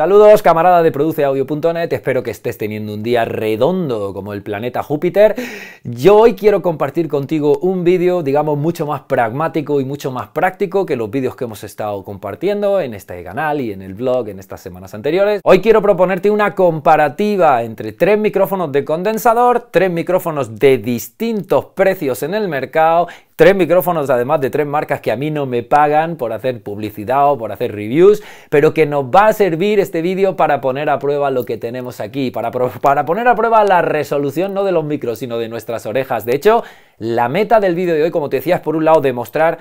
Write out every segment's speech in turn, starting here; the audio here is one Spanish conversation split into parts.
Saludos, camarada de produceaudio.net, espero que estés teniendo un día redondo como el planeta Júpiter. Yo hoy quiero compartir contigo un vídeo, digamos, mucho más pragmático y mucho más práctico que los vídeos que hemos estado compartiendo en este canal y en el blog en estas semanas anteriores. Hoy quiero proponerte una comparativa entre tres micrófonos de condensador, tres micrófonos de distintos precios en el mercado Tres micrófonos, además de tres marcas que a mí no me pagan por hacer publicidad o por hacer reviews, pero que nos va a servir este vídeo para poner a prueba lo que tenemos aquí, para, para poner a prueba la resolución no de los micros, sino de nuestras orejas. De hecho, la meta del vídeo de hoy, como te decía, es por un lado demostrar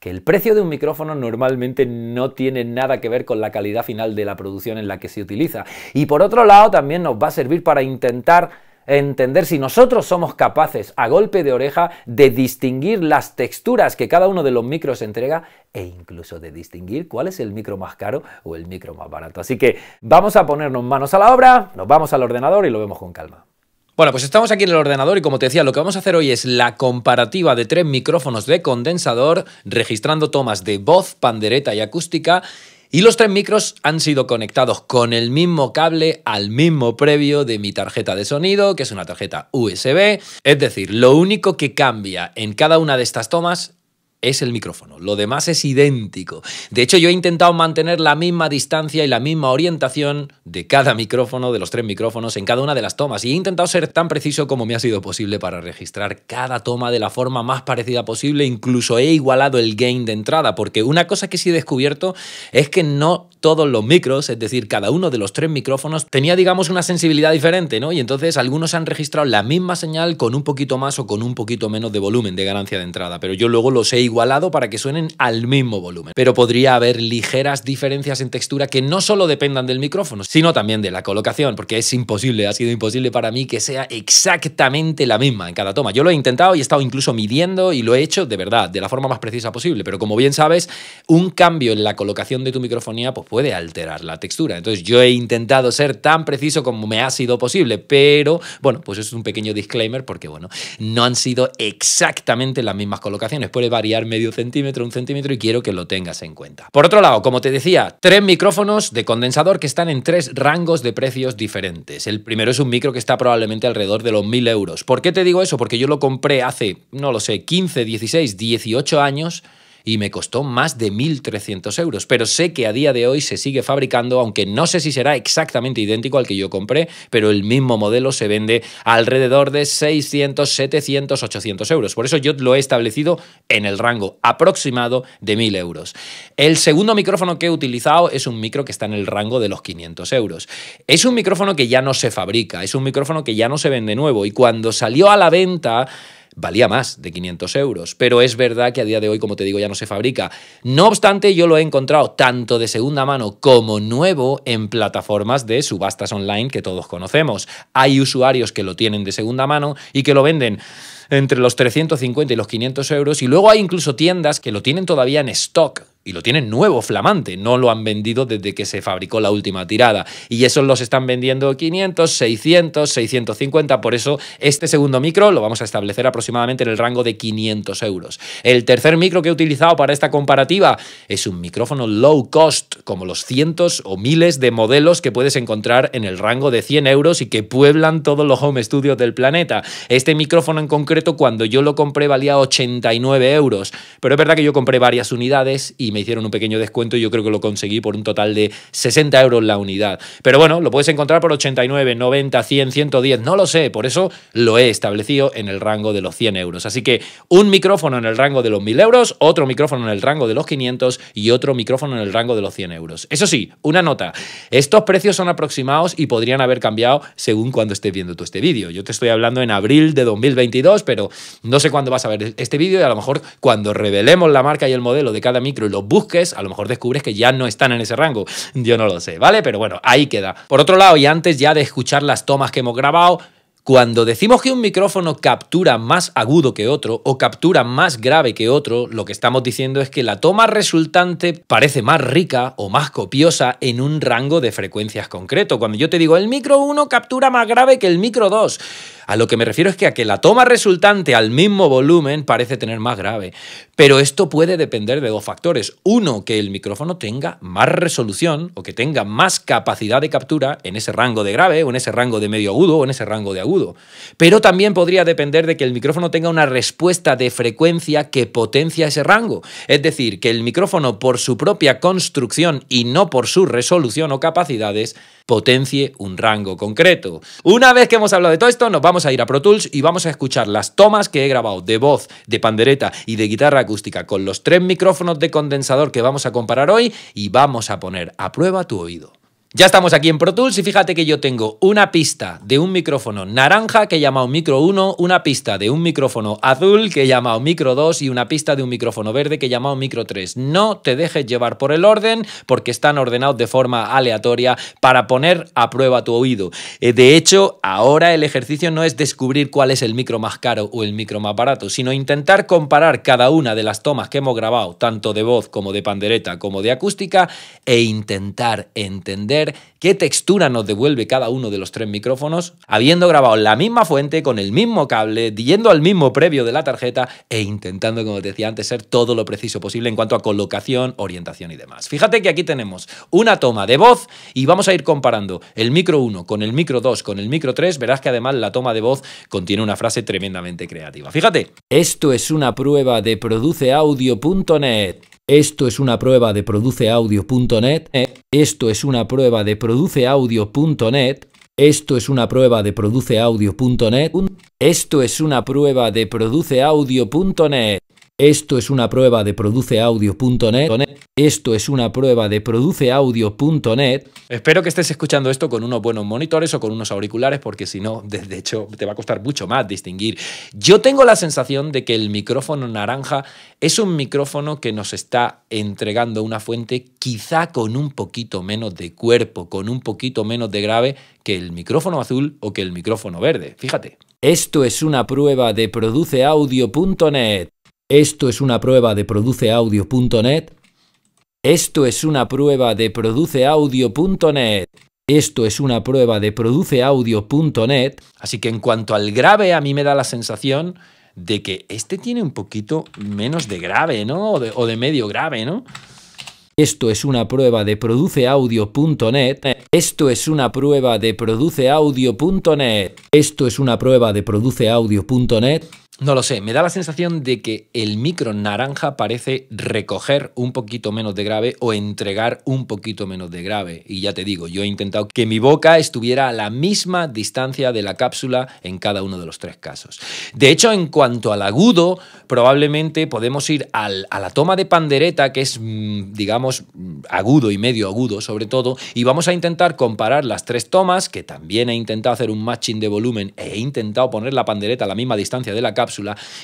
que el precio de un micrófono normalmente no tiene nada que ver con la calidad final de la producción en la que se utiliza. Y por otro lado, también nos va a servir para intentar entender si nosotros somos capaces a golpe de oreja de distinguir las texturas que cada uno de los micros entrega e incluso de distinguir cuál es el micro más caro o el micro más barato. Así que vamos a ponernos manos a la obra, nos vamos al ordenador y lo vemos con calma. Bueno, pues estamos aquí en el ordenador y como te decía, lo que vamos a hacer hoy es la comparativa de tres micrófonos de condensador registrando tomas de voz, pandereta y acústica y los tres micros han sido conectados con el mismo cable al mismo previo de mi tarjeta de sonido, que es una tarjeta USB. Es decir, lo único que cambia en cada una de estas tomas es el micrófono. Lo demás es idéntico. De hecho, yo he intentado mantener la misma distancia y la misma orientación de cada micrófono, de los tres micrófonos, en cada una de las tomas. Y he intentado ser tan preciso como me ha sido posible para registrar cada toma de la forma más parecida posible. Incluso he igualado el gain de entrada, porque una cosa que sí he descubierto es que no todos los micros, es decir, cada uno de los tres micrófonos, tenía, digamos, una sensibilidad diferente, ¿no? Y entonces algunos han registrado la misma señal con un poquito más o con un poquito menos de volumen de ganancia de entrada. Pero yo luego los he igualado para que suenen al mismo volumen. Pero podría haber ligeras diferencias en textura que no solo dependan del micrófono, sino también de la colocación, porque es imposible, ha sido imposible para mí que sea exactamente la misma en cada toma. Yo lo he intentado y he estado incluso midiendo y lo he hecho de verdad, de la forma más precisa posible, pero como bien sabes, un cambio en la colocación de tu microfonía pues puede alterar la textura. Entonces yo he intentado ser tan preciso como me ha sido posible, pero bueno, pues es un pequeño disclaimer porque bueno, no han sido exactamente las mismas colocaciones, puede variar medio centímetro, un centímetro y quiero que lo tengas en cuenta. Por otro lado, como te decía, tres micrófonos de condensador que están en tres rangos de precios diferentes. El primero es un micro que está probablemente alrededor de los 1000 euros. ¿Por qué te digo eso? Porque yo lo compré hace, no lo sé, 15, 16, 18 años y me costó más de 1.300 euros. Pero sé que a día de hoy se sigue fabricando, aunque no sé si será exactamente idéntico al que yo compré, pero el mismo modelo se vende alrededor de 600, 700, 800 euros. Por eso yo lo he establecido en el rango aproximado de 1.000 euros. El segundo micrófono que he utilizado es un micro que está en el rango de los 500 euros. Es un micrófono que ya no se fabrica, es un micrófono que ya no se vende nuevo y cuando salió a la venta valía más de 500 euros. Pero es verdad que a día de hoy, como te digo, ya no se fabrica. No obstante, yo lo he encontrado tanto de segunda mano como nuevo en plataformas de subastas online que todos conocemos. Hay usuarios que lo tienen de segunda mano y que lo venden entre los 350 y los 500 euros. Y luego hay incluso tiendas que lo tienen todavía en stock y lo tienen nuevo, flamante. No lo han vendido desde que se fabricó la última tirada. Y esos los están vendiendo 500, 600, 650. Por eso este segundo micro lo vamos a establecer aproximadamente en el rango de 500 euros. El tercer micro que he utilizado para esta comparativa es un micrófono low cost, como los cientos o miles de modelos que puedes encontrar en el rango de 100 euros y que pueblan todos los home studios del planeta. Este micrófono en concreto cuando yo lo compré valía 89 euros, pero es verdad que yo compré varias unidades y me hicieron un pequeño descuento y yo creo que lo conseguí por un total de 60 euros la unidad. Pero bueno, lo puedes encontrar por 89, 90, 100, 110, no lo sé, por eso lo he establecido en el rango de los 100 euros. Así que un micrófono en el rango de los 1000 euros, otro micrófono en el rango de los 500 y otro micrófono en el rango de los 100 euros. Eso sí, una nota, estos precios son aproximados y podrían haber cambiado según cuando estés viendo tú este vídeo. Yo te estoy hablando en abril de 2022, pero no sé cuándo vas a ver este vídeo y a lo mejor cuando revelemos la marca y el modelo de cada micro y los busques, a lo mejor descubres que ya no están en ese rango. Yo no lo sé, ¿vale? Pero bueno, ahí queda. Por otro lado, y antes ya de escuchar las tomas que hemos grabado, cuando decimos que un micrófono captura más agudo que otro o captura más grave que otro, lo que estamos diciendo es que la toma resultante parece más rica o más copiosa en un rango de frecuencias concreto. Cuando yo te digo el micro 1 captura más grave que el micro 2, a lo que me refiero es que a que la toma resultante al mismo volumen parece tener más grave. Pero esto puede depender de dos factores. Uno, que el micrófono tenga más resolución o que tenga más capacidad de captura en ese rango de grave o en ese rango de medio agudo o en ese rango de agudo. Pero también podría depender de que el micrófono tenga una respuesta de frecuencia que potencia ese rango. Es decir, que el micrófono por su propia construcción y no por su resolución o capacidades potencie un rango concreto. Una vez que hemos hablado de todo esto, nos vamos vamos a ir a Pro Tools y vamos a escuchar las tomas que he grabado de voz, de pandereta y de guitarra acústica con los tres micrófonos de condensador que vamos a comparar hoy y vamos a poner a prueba tu oído. Ya estamos aquí en Pro Tools y fíjate que yo tengo una pista de un micrófono naranja que he llamado micro 1, una pista de un micrófono azul que he llamado micro 2 y una pista de un micrófono verde que he llamado micro 3. No te dejes llevar por el orden porque están ordenados de forma aleatoria para poner a prueba tu oído. Eh, de hecho, ahora el ejercicio no es descubrir cuál es el micro más caro o el micro más barato, sino intentar comparar cada una de las tomas que hemos grabado, tanto de voz como de pandereta como de acústica, e intentar entender qué textura nos devuelve cada uno de los tres micrófonos, habiendo grabado la misma fuente, con el mismo cable, yendo al mismo previo de la tarjeta e intentando, como te decía antes, ser todo lo preciso posible en cuanto a colocación, orientación y demás. Fíjate que aquí tenemos una toma de voz y vamos a ir comparando el micro 1 con el micro 2 con el micro 3. Verás que además la toma de voz contiene una frase tremendamente creativa. Fíjate. Esto es una prueba de produceaudio.net. Esto es una prueba de produceaudio.net. Eh, esto es una prueba de produceaudio.net. Esto es una prueba de produceaudio.net. Esto es una prueba de produceaudio.net. Esto es una prueba de produceaudio.net. Esto es una prueba de produceaudio.net. Espero que estés escuchando esto con unos buenos monitores o con unos auriculares, porque si no, de hecho, te va a costar mucho más distinguir. Yo tengo la sensación de que el micrófono naranja es un micrófono que nos está entregando una fuente quizá con un poquito menos de cuerpo, con un poquito menos de grave que el micrófono azul o que el micrófono verde. Fíjate. Esto es una prueba de produceaudio.net. Esto es una prueba de produceaudio.net. Esto es una prueba de produceaudio.net. Esto es una prueba de produceaudio.net. Así que en cuanto al grave, a mí me da la sensación de que este tiene un poquito menos de grave, ¿no? O de, medio grave, ¿no? Esto es una prueba de produceaudio.net. Esto es una prueba de produceaudio.net. Esto es una prueba de produceaudio.net. No lo sé, me da la sensación de que el micro naranja parece recoger un poquito menos de grave o entregar un poquito menos de grave. Y ya te digo, yo he intentado que mi boca estuviera a la misma distancia de la cápsula en cada uno de los tres casos. De hecho, en cuanto al agudo, probablemente podemos ir a la toma de pandereta, que es, mm, digamos, mm, agudo y medio agudo sobre todo, y vamos a intentar comparar las tres tomas, que también he intentado hacer un matching de volumen e he intentado poner la pandereta a la misma distancia de la cápsula,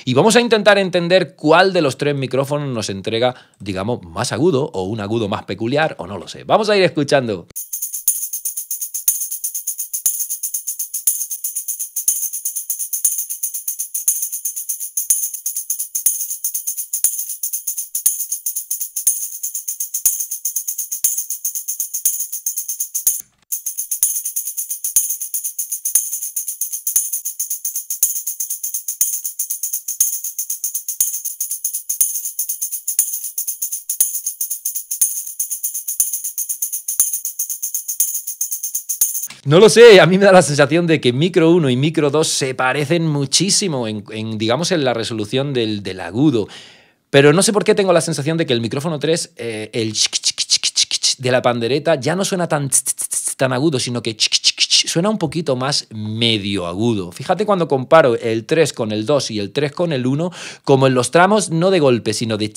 y vamos a intentar entender cuál de los tres micrófonos nos entrega, digamos, más agudo o un agudo más peculiar o no lo sé. Vamos a ir escuchando. No lo sé, a mí me da la sensación de que micro 1 y micro 2 se parecen muchísimo en, digamos, en la resolución del, agudo. Pero no sé por qué tengo la sensación de que el micrófono 3, eh, el de la pandereta, ya no suena tan, tan agudo, sino que suena un poquito más medio agudo. Fíjate cuando comparo el 3 con el 2 y el 3 con el 1, como en los tramos no de golpe, sino de...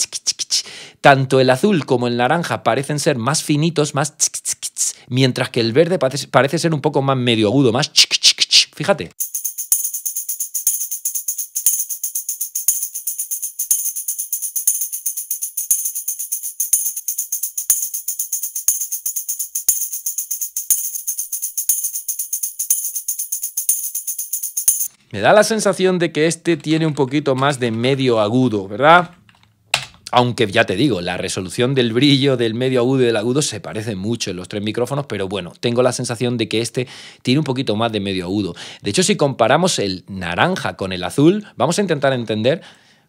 Tanto el azul como el naranja parecen ser más finitos, más mientras que el verde parece, ser un poco más medio agudo, más chic, chic, chic. Fíjate. Me da la sensación de que este tiene un poquito más de medio agudo, ¿verdad? Aunque ya te digo, la resolución del brillo del medio agudo y del agudo se parece mucho en los tres micrófonos, pero bueno, tengo la sensación de que este tiene un poquito más de medio agudo. De hecho, si comparamos el naranja con el azul, vamos a intentar entender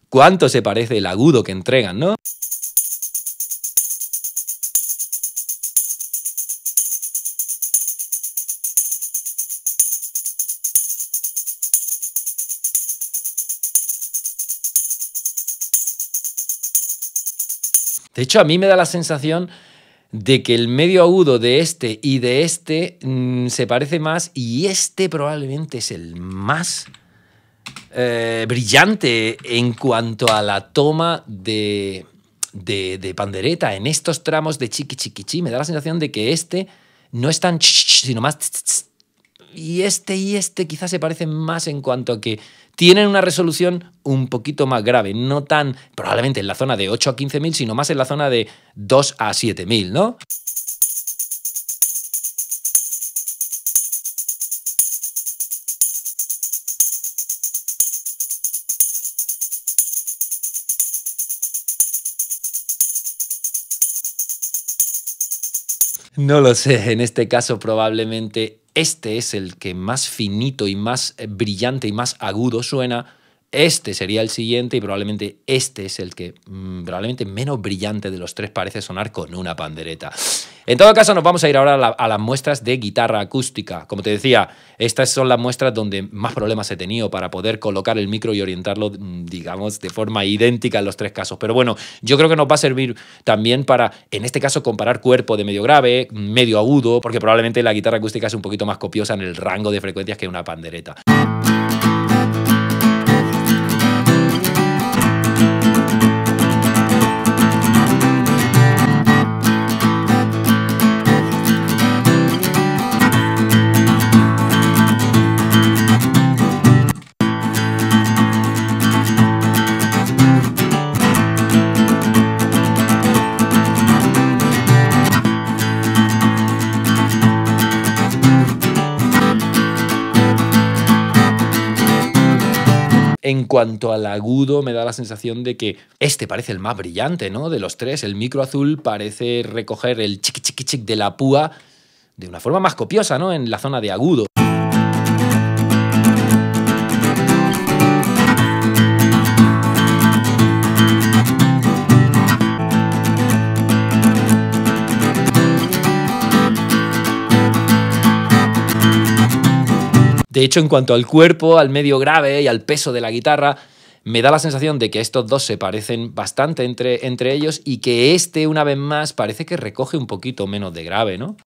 cuánto se parece el agudo que entregan, ¿no? De hecho, a mí me da la sensación de que el medio agudo de este y de este mm, se parece más y este probablemente es el más eh, brillante en cuanto a la toma de, pandereta en estos tramos de chiqui chiqui chi. Me da la sensación de que este no es tan sino más y este y este quizás se parecen más en cuanto a que tienen una resolución un poquito más grave, no tan probablemente en la zona de 8 a 15.000, sino más en la zona de 2 a mil, ¿no? No lo sé, en este caso probablemente este es el que más finito y más eh, brillante y más agudo suena, este sería el siguiente y probablemente este es el que mm, probablemente menos brillante de los tres parece sonar con una pandereta. En todo caso, nos vamos a ir ahora a, las muestras de guitarra acústica. Como te decía, estas son las muestras donde más problemas he tenido para poder colocar el micro y orientarlo, mm, digamos, de forma idéntica en los tres casos. Pero bueno, yo creo que nos va a servir también para, en este caso, comparar cuerpo de medio grave, medio agudo, porque probablemente la guitarra acústica es un poquito más copiosa en el rango de frecuencias que una pandereta. en cuanto al agudo, me da la sensación de que este parece el más brillante, ¿no? De los tres, el micro azul parece recoger el chiqui chiqui chic de la púa de una forma más copiosa, ¿no? En la zona de agudo. De hecho, en cuanto al cuerpo, al medio grave y al peso de la guitarra, me da la sensación de que estos dos se parecen bastante entre, entre ellos y que este, una vez más, parece que recoge un poquito menos de grave, ¿no?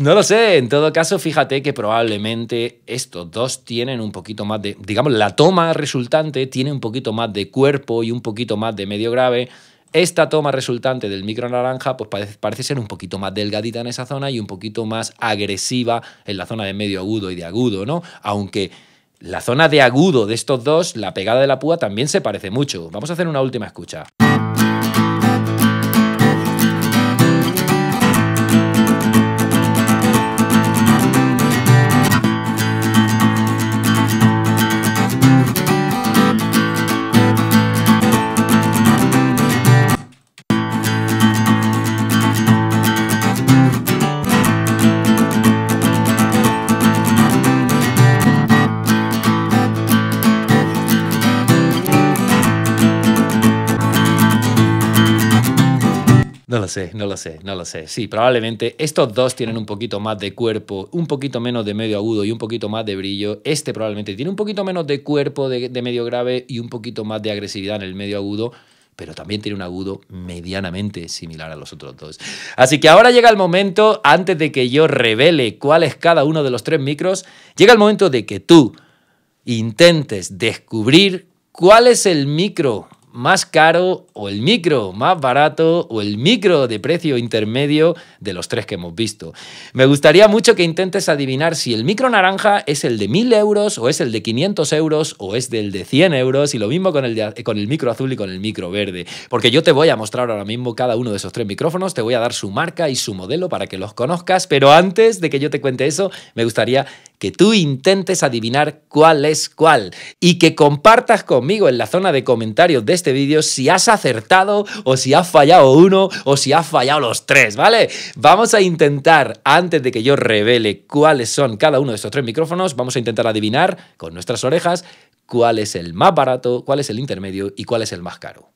No lo sé, en todo caso, fíjate que probablemente estos dos tienen un poquito más de, digamos, la toma resultante tiene un poquito más de cuerpo y un poquito más de medio grave. Esta toma resultante del micro naranja pues parece, parece, ser un poquito más delgadita en esa zona y un poquito más agresiva en la zona de medio agudo y de agudo, ¿no? Aunque la zona de agudo de estos dos, la pegada de la púa, también se parece mucho. Vamos a hacer una última escucha. No lo sé, no lo sé, no lo sé. Sí, probablemente estos dos tienen un poquito más de cuerpo, un poquito menos de medio agudo y un poquito más de brillo. Este probablemente tiene un poquito menos de cuerpo de, medio grave y un poquito más de agresividad en el medio agudo, pero también tiene un agudo medianamente similar a los otros dos. Así que ahora llega el momento, antes de que yo revele cuál es cada uno de los tres micros, llega el momento de que tú intentes descubrir cuál es el micro más caro o el micro más barato o el micro de precio intermedio de los tres que hemos visto. Me gustaría mucho que intentes adivinar si el micro naranja es el de 1000 euros o es el de 500 euros o es del de 100 euros y lo mismo con el, con el micro azul y con el micro verde. Porque yo te voy a mostrar ahora mismo cada uno de esos tres micrófonos, te voy a dar su marca y su modelo para que los conozcas, pero antes de que yo te cuente eso, me gustaría que tú intentes adivinar cuál es cuál y que compartas conmigo en la zona de comentarios de este vídeo si has acertado o si has fallado uno o si has fallado los tres, ¿vale? Vamos a intentar, antes de que yo revele cuáles son cada uno de estos tres micrófonos, vamos a intentar adivinar con nuestras orejas cuál es el más barato, cuál es el intermedio y cuál es el más caro.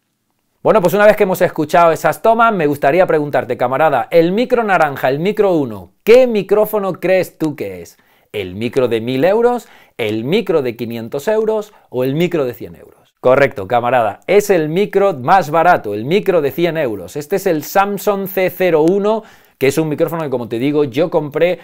Bueno, pues una vez que hemos escuchado esas tomas, me gustaría preguntarte, camarada, el micro naranja, el micro uno, ¿qué micrófono crees tú que es? el micro de 1000 euros, el micro de 500 euros o el micro de 100 euros. Correcto, camarada, es el micro más barato, el micro de 100 euros. Este es el Samsung C01, que es un micrófono que, como te digo, yo compré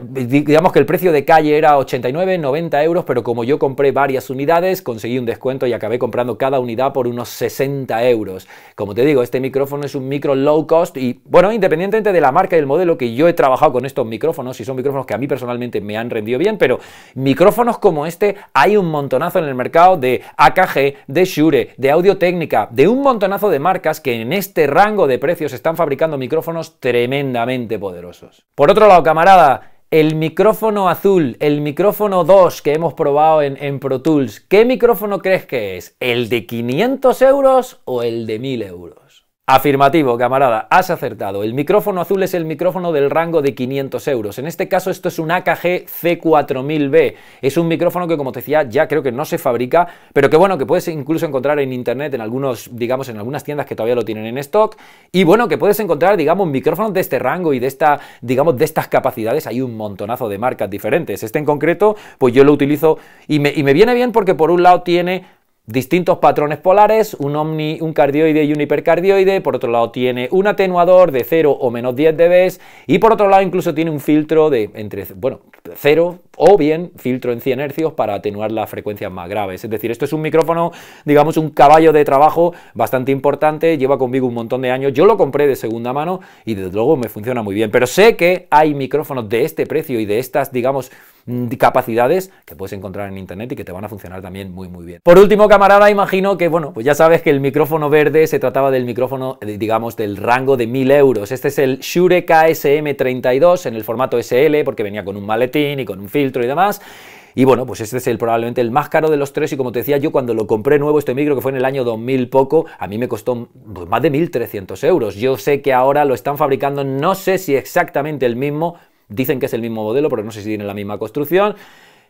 digamos que el precio de calle era 89, 90 euros, pero como yo compré varias unidades, conseguí un descuento y acabé comprando cada unidad por unos 60 euros. Como te digo, este micrófono es un micro low cost y, bueno, independientemente de la marca y el modelo que yo he trabajado con estos micrófonos, y son micrófonos que a mí personalmente me han rendido bien, pero micrófonos como este hay un montonazo en el mercado de AKG, de Shure, de Audio Técnica, de un montonazo de marcas que en este rango de precios están fabricando micrófonos tremendamente poderosos. Por otro lado, camarada, el micrófono azul, el micrófono 2 que hemos probado en, Pro Tools, ¿qué micrófono crees que es? ¿El de 500 euros o el de 1000 euros? Afirmativo, camarada, has acertado. El micrófono azul es el micrófono del rango de 500 euros. En este caso esto es un AKG C4000B. Es un micrófono que, como te decía, ya creo que no se fabrica, pero que bueno, que puedes incluso encontrar en internet, en algunos, digamos, en algunas tiendas que todavía lo tienen en stock. Y bueno, que puedes encontrar, digamos, micrófonos de este rango y de esta, digamos, de estas capacidades. Hay un montonazo de marcas diferentes. Este en concreto, pues yo lo utilizo y me, y me viene bien porque por un lado tiene distintos patrones polares, un, omni, un cardioide y un hipercardioide, por otro lado tiene un atenuador de 0 o menos 10 dB y por otro lado incluso tiene un filtro de entre, bueno, 0 o bien filtro en 100 Hz para atenuar las frecuencias más graves. Es decir, esto es un micrófono, digamos, un caballo de trabajo bastante importante, lleva conmigo un montón de años, yo lo compré de segunda mano y desde luego me funciona muy bien, pero sé que hay micrófonos de este precio y de estas, digamos, Mm, capacidades que puedes encontrar en internet y que te van a funcionar también muy muy bien. Por último, camarada, imagino que, bueno, pues ya sabes que el micrófono verde se trataba del micrófono, eh, digamos, del rango de 1000 euros. Este es el Shure KSM32 en el formato SL porque venía con un maletín y con un filtro y demás. Y bueno, pues este es el, probablemente el más caro de los tres y como te decía yo, cuando lo compré nuevo este micro, que fue en el año 2000 poco, a mí me costó pues, más de 1.300 euros. Yo sé que ahora lo están fabricando, no sé si exactamente el mismo, Dicen que es el mismo modelo, pero no sé si tiene la misma construcción.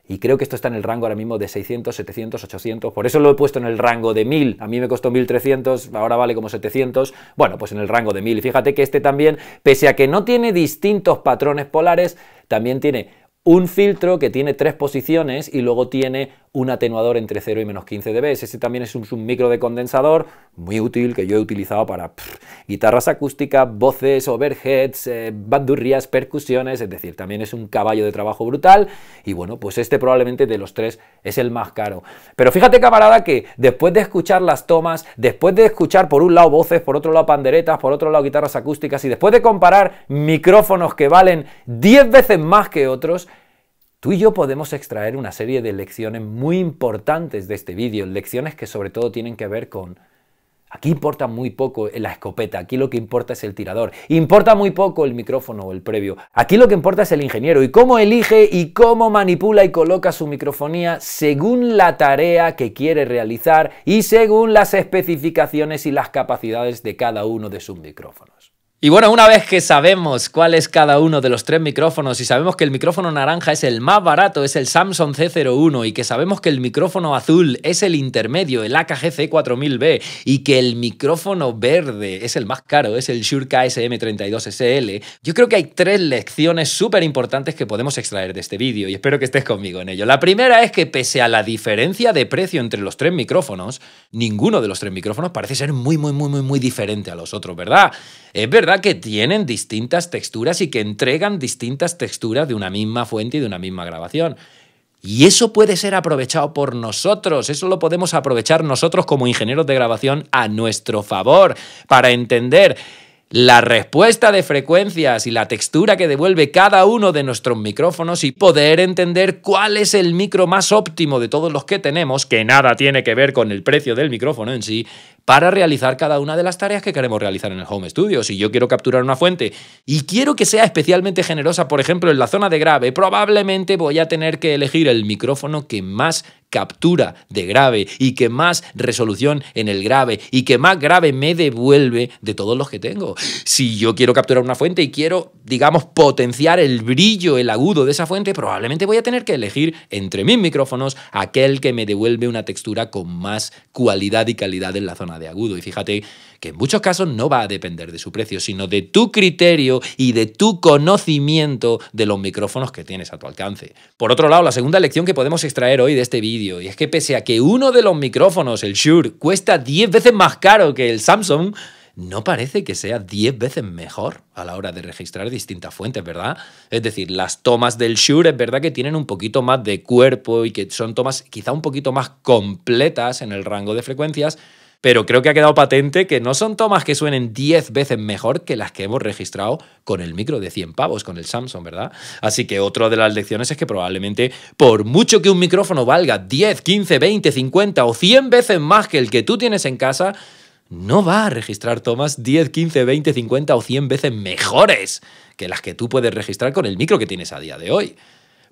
Y creo que esto está en el rango ahora mismo de 600, 700, 800. Por eso lo he puesto en el rango de 1000. A mí me costó 1300, ahora vale como 700. Bueno, pues en el rango de 1000. Y fíjate que este también, pese a que no tiene distintos patrones polares, también tiene un filtro que tiene tres posiciones y luego tiene un atenuador entre 0 y menos 15 dB. Este también es un, micro de condensador muy útil que yo he utilizado para guitarras acústicas, voces, overheads, eh, bandurrias, percusiones, es decir, también es un caballo de trabajo brutal y bueno, pues este probablemente de los tres es el más caro. Pero fíjate camarada que después de escuchar las tomas, después de escuchar por un lado voces, por otro lado panderetas, por otro lado guitarras acústicas y después de comparar micrófonos que valen 10 veces más que otros, Tú y yo podemos extraer una serie de lecciones muy importantes de este vídeo, lecciones que sobre todo tienen que ver con Aquí importa muy poco la escopeta, aquí lo que importa es el tirador. Importa muy poco el micrófono o el previo. Aquí lo que importa es el ingeniero y cómo elige y cómo manipula y coloca su microfonía según la tarea que quiere realizar y según las especificaciones y las capacidades de cada uno de sus micrófonos. Y bueno, una vez que sabemos cuál es cada uno de los tres micrófonos y sabemos que el micrófono naranja es el más barato, es el Samsung C01 y que sabemos que el micrófono azul es el intermedio, el AKG C4000B y que el micrófono verde es el más caro, es el Shure KSM32SL, yo creo que hay tres lecciones súper importantes que podemos extraer de este vídeo y espero que estés conmigo en ello. La primera es que pese a la diferencia de precio entre los tres micrófonos, ninguno de los tres micrófonos parece ser muy, muy, muy, muy, muy diferente a los otros, ¿verdad? Es verdad que tienen distintas texturas y que entregan distintas texturas de una misma fuente y de una misma grabación. Y eso puede ser aprovechado por nosotros, eso lo podemos aprovechar nosotros como ingenieros de grabación a nuestro favor, para entender la respuesta de frecuencias y la textura que devuelve cada uno de nuestros micrófonos y poder entender cuál es el micro más óptimo de todos los que tenemos, que nada tiene que ver con el precio del micrófono en sí, para realizar cada una de las tareas que queremos realizar en el Home Studio. Si yo quiero capturar una fuente y quiero que sea especialmente generosa, por ejemplo, en la zona de grave, probablemente voy a tener que elegir el micrófono que más captura de grave y que más resolución en el grave y que más grave me devuelve de todos los que tengo. Si yo quiero capturar una fuente y quiero, digamos, potenciar el brillo, el agudo de esa fuente, probablemente voy a tener que elegir entre mis micrófonos aquel que me devuelve una textura con más cualidad y calidad en la zona de agudo. Y fíjate que en muchos casos no va a depender de su precio, sino de tu criterio y de tu conocimiento de los micrófonos que tienes a tu alcance. Por otro lado, la segunda lección que podemos extraer hoy de este vídeo, y es que pese a que uno de los micrófonos, el Shure, cuesta 10 veces más caro que el Samsung, no parece que sea 10 veces mejor a la hora de registrar distintas fuentes, ¿verdad? Es decir, las tomas del Shure es verdad que tienen un poquito más de cuerpo y que son tomas quizá un poquito más completas en el rango de frecuencias, pero creo que ha quedado patente que no son tomas que suenen 10 veces mejor que las que hemos registrado con el micro de 100 pavos, con el Samsung, ¿verdad? Así que otra de las lecciones es que probablemente, por mucho que un micrófono valga 10, 15, 20, 50 o 100 veces más que el que tú tienes en casa, no va a registrar tomas 10, 15, 20, 50 o 100 veces mejores que las que tú puedes registrar con el micro que tienes a día de hoy.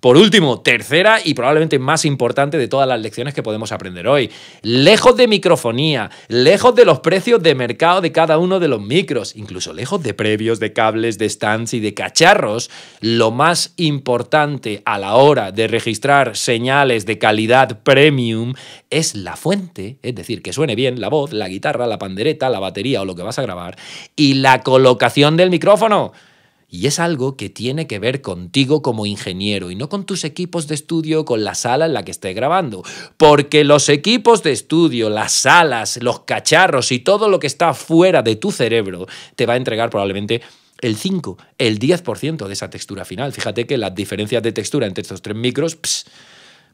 Por último, tercera y probablemente más importante de todas las lecciones que podemos aprender hoy. Lejos de microfonía, lejos de los precios de mercado de cada uno de los micros, incluso lejos de previos, de cables, de stands y de cacharros, lo más importante a la hora de registrar señales de calidad premium es la fuente, es decir, que suene bien la voz, la guitarra, la pandereta, la batería o lo que vas a grabar, y la colocación del micrófono. Y es algo que tiene que ver contigo como ingeniero y no con tus equipos de estudio, con la sala en la que estés grabando. Porque los equipos de estudio, las salas, los cacharros y todo lo que está fuera de tu cerebro te va a entregar probablemente el 5, el 10% de esa textura final. Fíjate que las diferencias de textura entre estos tres micros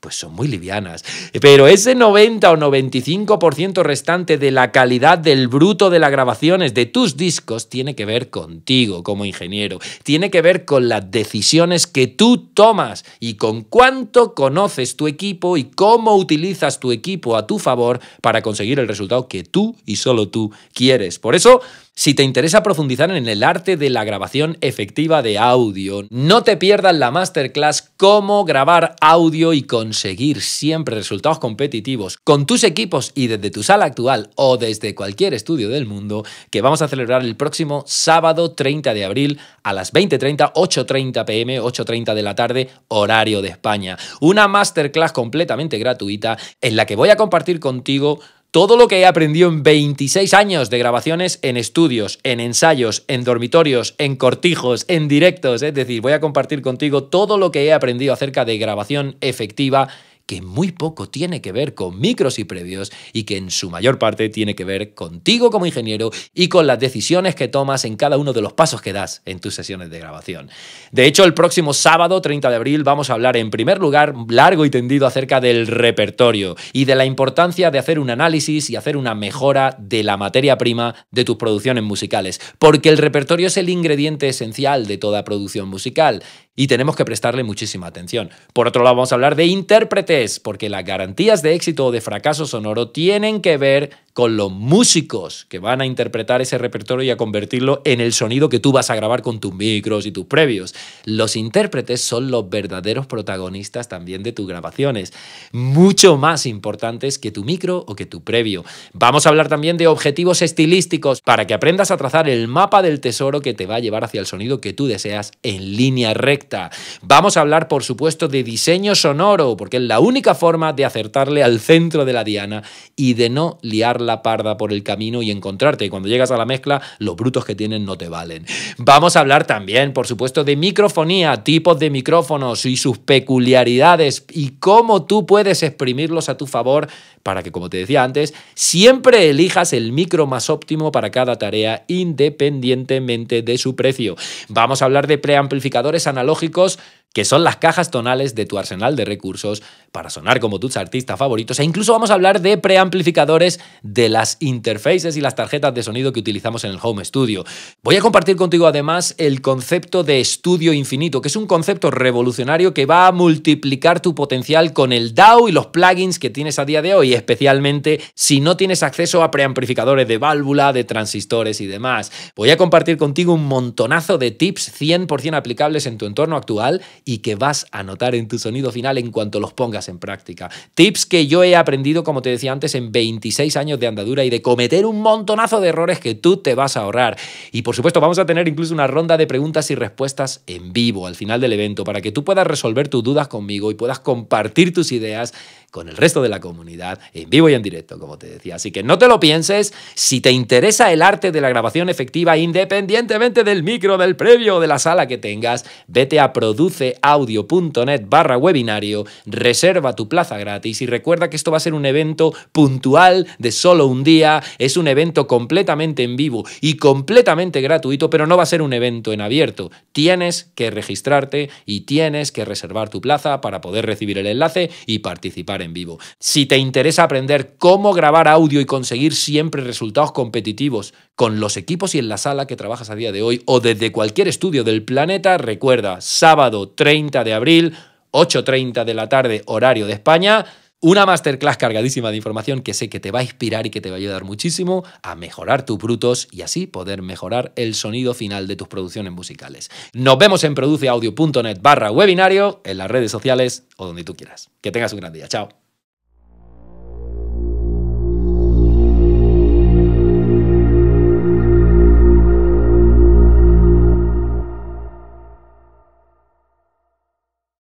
pues son muy livianas. Pero ese 90 o 95% restante de la calidad del bruto de las grabaciones de tus discos tiene que ver contigo como ingeniero, tiene que ver con las decisiones que tú tomas y con cuánto conoces tu equipo y cómo utilizas tu equipo a tu favor para conseguir el resultado que tú y solo tú quieres. Por eso, si te interesa profundizar en el arte de la grabación efectiva de audio, no te pierdas la masterclass Cómo grabar audio y conseguir siempre resultados competitivos con tus equipos y desde tu sala actual o desde cualquier estudio del mundo que vamos a celebrar el próximo sábado 30 de abril a las 20.30, 8.30 pm, 8.30 de la tarde, horario de España. Una masterclass completamente gratuita en la que voy a compartir contigo todo lo que he aprendido en 26 años de grabaciones en estudios, en ensayos, en dormitorios, en cortijos, en directos, ¿eh? es decir, voy a compartir contigo todo lo que he aprendido acerca de grabación efectiva que muy poco tiene que ver con micros y previos y que en su mayor parte tiene que ver contigo como ingeniero y con las decisiones que tomas en cada uno de los pasos que das en tus sesiones de grabación. De hecho, el próximo sábado 30 de abril vamos a hablar en primer lugar largo y tendido acerca del repertorio y de la importancia de hacer un análisis y hacer una mejora de la materia prima de tus producciones musicales, porque el repertorio es el ingrediente esencial de toda producción musical y tenemos que prestarle muchísima atención. Por otro lado, vamos a hablar de intérprete porque las garantías de éxito o de fracaso sonoro tienen que ver con los músicos que van a interpretar ese repertorio y a convertirlo en el sonido que tú vas a grabar con tus micros y tus previos. Los intérpretes son los verdaderos protagonistas también de tus grabaciones, mucho más importantes que tu micro o que tu previo. Vamos a hablar también de objetivos estilísticos para que aprendas a trazar el mapa del tesoro que te va a llevar hacia el sonido que tú deseas en línea recta. Vamos a hablar, por supuesto, de diseño sonoro, porque es la única forma de acertarle al centro de la diana y de no liarla la parda por el camino y encontrarte. Y cuando llegas a la mezcla, los brutos que tienen no te valen. Vamos a hablar también, por supuesto, de microfonía, tipos de micrófonos y sus peculiaridades y cómo tú puedes exprimirlos a tu favor para que, como te decía antes, siempre elijas el micro más óptimo para cada tarea independientemente de su precio. Vamos a hablar de preamplificadores analógicos que son las cajas tonales de tu arsenal de recursos para sonar como tus artistas favoritos e incluso vamos a hablar de preamplificadores de las interfaces y las tarjetas de sonido que utilizamos en el Home Studio. Voy a compartir contigo además el concepto de estudio infinito, que es un concepto revolucionario que va a multiplicar tu potencial con el DAO y los plugins que tienes a día de hoy, especialmente si no tienes acceso a preamplificadores de válvula, de transistores y demás. Voy a compartir contigo un montonazo de tips 100% aplicables en tu entorno actual y que vas a notar en tu sonido final en cuanto los pongas en práctica. Tips que yo he aprendido, como te decía antes, en 26 años de andadura y de cometer un montonazo de errores que tú te vas a ahorrar. Y por supuesto vamos a tener incluso una ronda de preguntas y respuestas en vivo al final del evento para que tú puedas resolver tus dudas conmigo y puedas compartir tus ideas con el resto de la comunidad en vivo y en directo, como te decía. Así que no te lo pienses, si te interesa el arte de la grabación efectiva, independientemente del micro, del previo o de la sala que tengas, vete a produceaudio.net barra webinario, reserva tu plaza gratis y recuerda que esto va a ser un evento puntual de solo un día, es un evento completamente en vivo y completamente gratuito, pero no va a ser un evento en abierto. Tienes que registrarte y tienes que reservar tu plaza para poder recibir el enlace y participar en vivo. Si te interesa aprender cómo grabar audio y conseguir siempre resultados competitivos con los equipos y en la sala que trabajas a día de hoy o desde cualquier estudio del planeta, recuerda, sábado 30 de abril, 8.30 de la tarde, horario de España una masterclass cargadísima de información que sé que te va a inspirar y que te va a ayudar muchísimo a mejorar tus brutos y así poder mejorar el sonido final de tus producciones musicales. Nos vemos en produceaudio.net barra webinario, en las redes sociales o donde tú quieras. Que tengas un gran día. Chao.